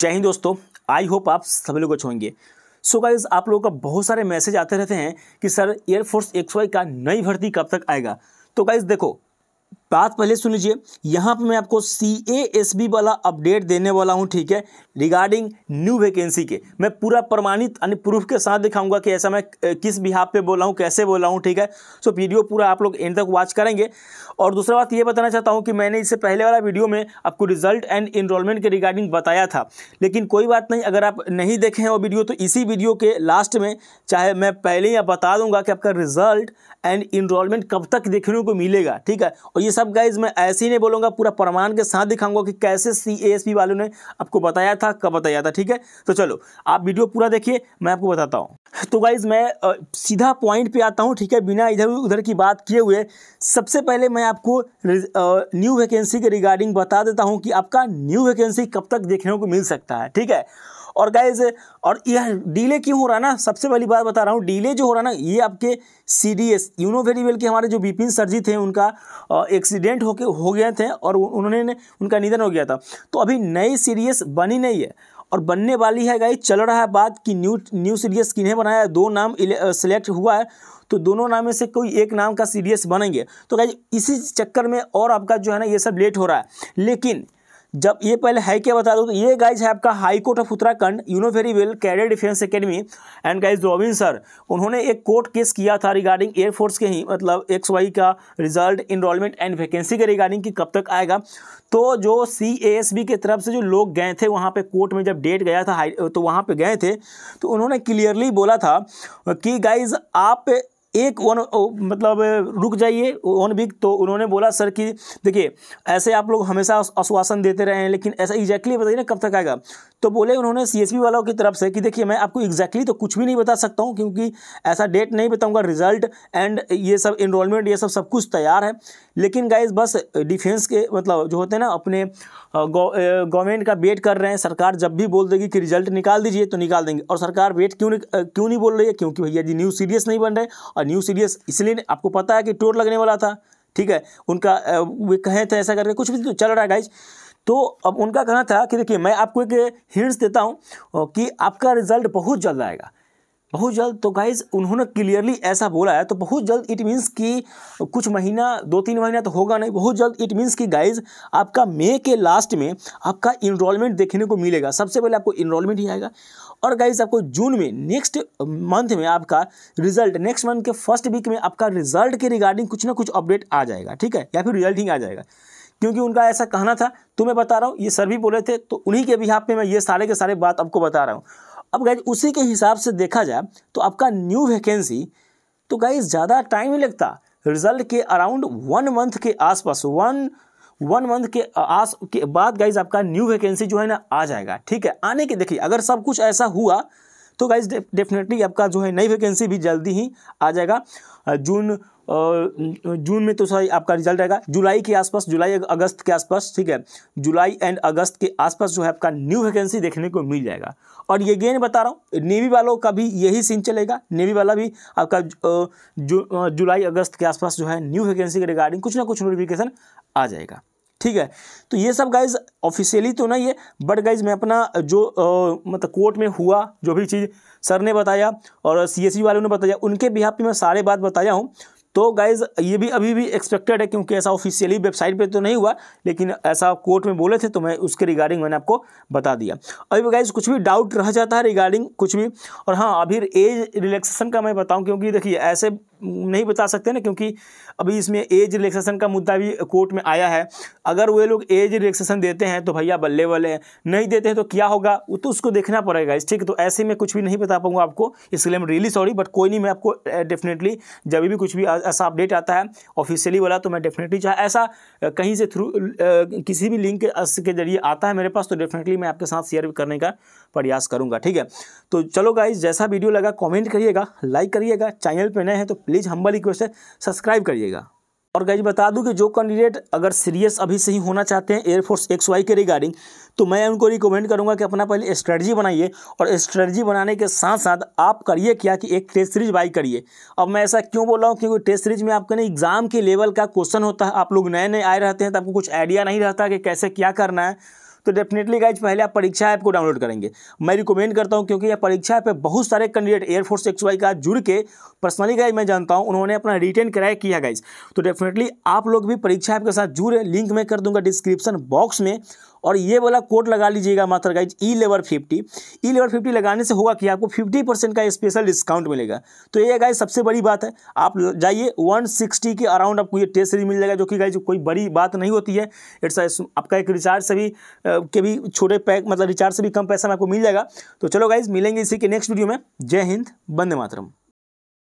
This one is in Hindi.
जय हिंद दोस्तों आई होप आप सभी लोग अच्छे होंगे सो so गाइज आप लोगों का बहुत सारे मैसेज आते रहते हैं कि सर एयरफोर्स एक्स वाई का नई भर्ती कब तक आएगा तो गाइज देखो बात पहले सुन लीजिए यहाँ पे मैं आपको सी ए एस बी वाला अपडेट देने वाला हूँ ठीक है रिगार्डिंग न्यू वैकेंसी के मैं पूरा प्रमाणित यानी प्रूफ के साथ दिखाऊंगा कि ऐसा मैं किस बिहा पे बोला हूँ कैसे बोला हूँ ठीक है सो वीडियो पूरा आप लोग एंड तक वॉच करेंगे और दूसरा बात ये बताना चाहता हूँ कि मैंने इससे पहले वाला वीडियो में आपको रिजल्ट एंड इनरोलमेंट के रिगार्डिंग बताया था लेकिन कोई बात नहीं अगर आप नहीं देखे हैं वो वीडियो तो इसी वीडियो के लास्ट में चाहे मैं पहले ही बता दूंगा कि आपका रिजल्ट एंड इनरोलमेंट कब तक देखने को मिलेगा ठीक है और ये सब गाइज मैं ऐसे ही नहीं बोलूंगा पूरा प्रमाण के साथ दिखाऊंगा कि कैसे सी वालों ने आपको बताया था कब बताया था ठीक है तो चलो आप वीडियो पूरा देखिए मैं आपको बताता हूँ तो गाइज मैं सीधा पॉइंट पे आता हूँ ठीक है बिना इधर उधर की बात किए हुए सबसे पहले मैं आपको न्यू वैकेंसी के रिगार्डिंग बता देता हूँ कि आपका न्यू वैकेंसी कब तक देखने को मिल सकता है ठीक है और गाइज और यह डीले क्यों हो रहा है ना सबसे पहली बात बता रहा हूँ डीले जो हो रहा है ना ये आपके C D S you know variable के हमारे जो बिपिन सरजी थे उनका एक्सीडेंट होके हो गए थे और उन्होंने उनका निधन हो गया था तो अभी नई एस बनी नहीं है और बनने वाली है गाइज चल रहा है बात कि न्यू न्यू एस किन्हें बनाया दो नाम सेलेक्ट हुआ है तो दोनों नाम में से कोई एक नाम का सी डी एस बनेंगे तो गाइज इसी चक्कर में और आपका जो है ना ये सब लेट हो रहा है लेकिन जब ये पहले है क्या बता दो तो ये गाइज है आपका high court of Uttarakhand you know very well career defence academy and guys Robin sir उन्होंने एक कोर्ट केस किया था रिगार्डिंग एयरफोर्स के ही मतलब एक्स वाई का रिजल्ट इनरोलमेंट एंड वैकेंसी के रिगार्डिंग कि कब तक आएगा तो जो सी एस बी की तरफ से जो लोग गए थे वहाँ पर कोर्ट में जब डेट गया था तो वहाँ पर गए थे तो उन्होंने क्लियरली बोला था कि गाइज आप एक वन मतलब रुक जाइए वन वीक तो उन्होंने बोला सर कि देखिए ऐसे आप लोग हमेशा आश्वासन देते रहे हैं लेकिन ऐसा एग्जैक्टली बताइए ना कब तक आएगा तो बोले उन्होंने सी वालों की तरफ से कि देखिए मैं आपको एग्जैक्टली तो कुछ भी नहीं बता सकता हूँ क्योंकि ऐसा डेट नहीं बताऊँगा रिजल्ट एंड ये सब इनरोलमेंट ये सब सब कुछ तैयार है लेकिन गाइज बस डिफेंस के मतलब जो होते हैं ना अपने गवर्नमेंट का वेट कर रहे हैं सरकार जब भी बोल देगी कि रिजल्ट निकाल दीजिए तो निकाल देंगे और सरकार वेट क्यों क्यों नहीं बोल रही है क्योंकि भैया जी न्यूज़ सीरियस नहीं बन रहे और न्यू सीरियस इसलिए आपको पता है कि टूर लगने वाला था ठीक है उनका वे कहे थे ऐसा करके कुछ भी तो चल रहा है गाइज तो अब उनका कहना था कि देखिए मैं आपको एक हिंट्स देता हूँ कि आपका रिजल्ट बहुत जल्द आएगा बहुत जल्द तो गाइज उन्होंने क्लियरली ऐसा बोला है तो बहुत जल्द इट मीन्स कि कुछ महीना दो तीन महीना तो होगा नहीं बहुत जल्द इट मीन्स कि गाइज आपका मई के लास्ट में आपका इनरोलमेंट देखने को मिलेगा सबसे पहले आपको इनरोलमेंट ही आएगा और गाइज आपको जून में नेक्स्ट मंथ में आपका रिजल्ट नेक्स्ट मंथ के फर्स्ट वीक में आपका रिजल्ट के रिगार्डिंग कुछ ना कुछ अपडेट आ जाएगा ठीक है या फिर रिजल्ट ही आ जाएगा क्योंकि उनका ऐसा कहना था तो मैं बता रहा हूँ ये सर भी बोले थे तो उन्हीं के बिहाफ पे मैं ये सारे के सारे बात आपको बता रहा हूँ अब गाइज उसी के हिसाब से देखा जाए तो आपका न्यू वैकेंसी तो गाइज ज़्यादा टाइम ही लगता रिजल्ट के अराउंड वन मंथ के आसपास वन वन मंथ के आस के बाद गाइज आपका न्यू वैकेंसी जो है ना आ जाएगा ठीक है आने के देखिए अगर सब कुछ ऐसा हुआ तो गाइज डेफिनेटली आपका जो है नई वैकेंसी भी जल्दी ही आ जाएगा जून जून में तो सही आपका रिजल्ट आएगा जुलाई के आसपास जुलाई अगस्त के आसपास ठीक है जुलाई एंड अगस्त के आसपास जो है आपका न्यू वैकेंसी देखने को मिल जाएगा और ये गेन बता रहा हूँ नेवी वालों का भी यही सीन चलेगा नेवी वाला भी आपका जु, जुलाई अगस्त के आसपास जो है न्यू वैकेंसी के रिगार्डिंग कुछ ना कुछ नोटिफिकेशन आ जाएगा ठीक है तो ये सब गाइज ऑफिशियली तो नहीं है बट गाइज मैं अपना जो आ, मतलब कोर्ट में हुआ जो भी चीज़ सर ने बताया और सी एस e वालों ने बताया उनके बिहार पे मैं सारे बात बताया हूँ तो गाइज ये भी अभी भी एक्सपेक्टेड है क्योंकि ऐसा ऑफिशियली वेबसाइट पे तो नहीं हुआ लेकिन ऐसा कोर्ट में बोले थे तो मैं उसके रिगार्डिंग मैंने आपको बता दिया अभी गाइज कुछ भी डाउट रह जाता है रिगार्डिंग कुछ भी और हाँ अभी एज रिलैक्सेशन का मैं बताऊँ क्योंकि देखिए ऐसे नहीं बता सकते ना क्योंकि अभी इसमें एज रिलैक्सेशन का मुद्दा भी कोर्ट में आया है अगर वे लोग एज रिलैक्सेशन देते हैं तो भैया बल्ले बल्ले नहीं देते हैं तो क्या होगा वो तो उसको देखना पड़ेगा इस ठीक है तो ऐसे में कुछ भी नहीं बता पाऊंगा आपको इसलिए मैं रियली सॉरी बट कोई नहीं मैं आपको डेफिनेटली जब भी कुछ भी ऐसा अपडेट आता है ऑफिशियली वाला तो मैं डेफिनेटली चाहे ऐसा कहीं से थ्रू किसी भी लिंक के जरिए आता है मेरे पास तो डेफिनेटली मैं आपके साथ शेयर करने का प्रयास करूँगा ठीक है तो चलो गाइज जैसा वीडियो लगा कॉमेंट करिएगा लाइक करिएगा चैनल पर नए हैं तो प्लीज़ हम्बल रिक्वेस्ट है सब्सक्राइब करिएगा और गाइज बता दूं कि जो कैंडिडेट अगर सीरियस अभी से ही होना चाहते हैं एयरफोर्स एक्स वाई के रिगार्डिंग तो मैं उनको रिकमेंड करूंगा कि अपना पहले स्ट्रेटजी बनाइए और स्ट्रेटजी बनाने के साथ साथ आप करिए क्या कि एक टेस्ट सीरीज बाई करिए अब मैं ऐसा क्यों बोल रहा हूँ क्योंकि टेस्ट सीरीज में आपके ना एग्ज़ाम के लेवल का क्वेश्चन होता है आप लोग नए नए आए रहते हैं तो आपको कुछ आइडिया नहीं रहता कि कैसे क्या करना है तो डेफिनेटली गाइज पहले आप परीक्षा ऐप को डाउनलोड करेंगे मैं रिकमेंड करता हूँ क्योंकि यह परीक्षा ऐप पर बहुत सारे कैंडिडेट एयरफोर्स एक्स वाई का जुड़ के पर्सनली गाइज मैं जानता हूँ उन्होंने अपना रिटर्न किराया किया गाइज तो डेफिनेटली आप लोग भी परीक्षा ऐप के साथ जुड़े लिंक मैं कर दूंगा डिस्क्रिप्शन बॉक्स में और ये वाला कोड लगा लीजिएगा मात्र guys E lever fifty E lever fifty लगाने से होगा कि आपको फिफ्टी परसेंट का स्पेशल डिस्काउंट मिलेगा तो ये गाइज सबसे बड़ी बात है आप जाइए वन सिक्सटी के अराउंड आपको ये टेस्ट सीरीज मिल जाएगा जो कि गाइज कोई बड़ी बात नहीं होती है इट्स आपका एक रिचार्ज से भी के भी छोटे पैक मतलब रिचार्ज से भी कम पैसा में आपको मिल जाएगा तो चलो गाइज मिलेंगे इसी के नेक्स्ट वीडियो में जय हिंद बंदे मातरम